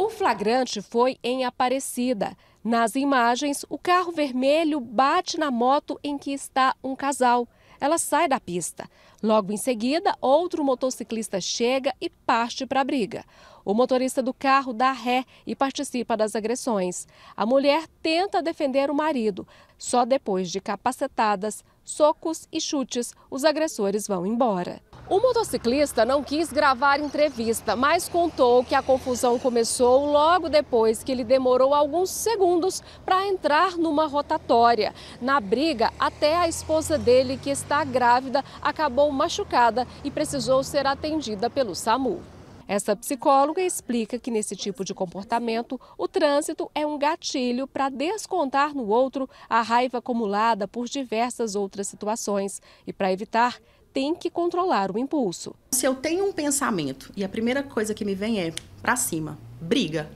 O flagrante foi em Aparecida. Nas imagens, o carro vermelho bate na moto em que está um casal. Ela sai da pista. Logo em seguida, outro motociclista chega e parte para a briga. O motorista do carro dá ré e participa das agressões. A mulher tenta defender o marido. Só depois de capacetadas, socos e chutes, os agressores vão embora. O motociclista não quis gravar entrevista, mas contou que a confusão começou logo depois que ele demorou alguns segundos para entrar numa rotatória. Na briga, até a esposa dele, que está grávida, acabou machucada e precisou ser atendida pelo SAMU. Essa psicóloga explica que nesse tipo de comportamento, o trânsito é um gatilho para descontar no outro a raiva acumulada por diversas outras situações e para evitar tem que controlar o impulso. Se eu tenho um pensamento e a primeira coisa que me vem é para cima, briga,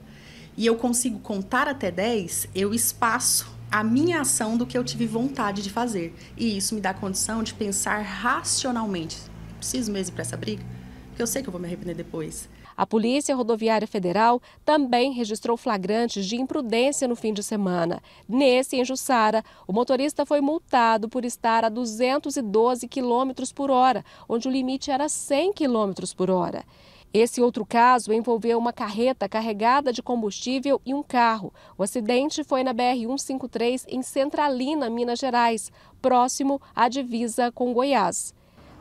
e eu consigo contar até 10, eu espaço a minha ação do que eu tive vontade de fazer. E isso me dá condição de pensar racionalmente. Preciso mesmo para essa briga? Porque eu sei que eu vou me arrepender depois. A Polícia Rodoviária Federal também registrou flagrantes de imprudência no fim de semana. Nesse, em Jussara, o motorista foi multado por estar a 212 km por hora, onde o limite era 100 km por hora. Esse outro caso envolveu uma carreta carregada de combustível e um carro. O acidente foi na BR-153 em Centralina, Minas Gerais, próximo à divisa com Goiás.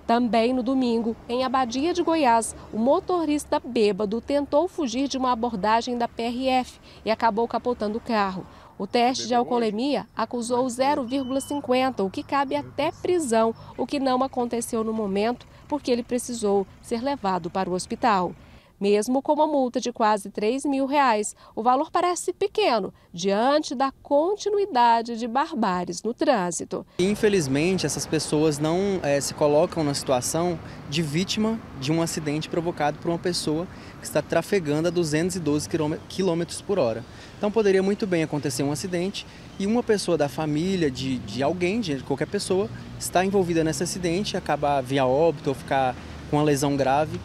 Também no domingo, em Abadia de Goiás, o motorista bêbado tentou fugir de uma abordagem da PRF e acabou capotando o carro. O teste de alcoolemia acusou 0,50, o que cabe até prisão, o que não aconteceu no momento, porque ele precisou ser levado para o hospital. Mesmo com uma multa de quase 3 mil reais, o valor parece pequeno diante da continuidade de barbares no trânsito. Infelizmente, essas pessoas não é, se colocam na situação de vítima de um acidente provocado por uma pessoa que está trafegando a 212 km por hora. Então poderia muito bem acontecer um acidente e uma pessoa da família, de, de alguém, de qualquer pessoa, estar envolvida nesse acidente, acabar via óbito ou ficar com uma lesão grave.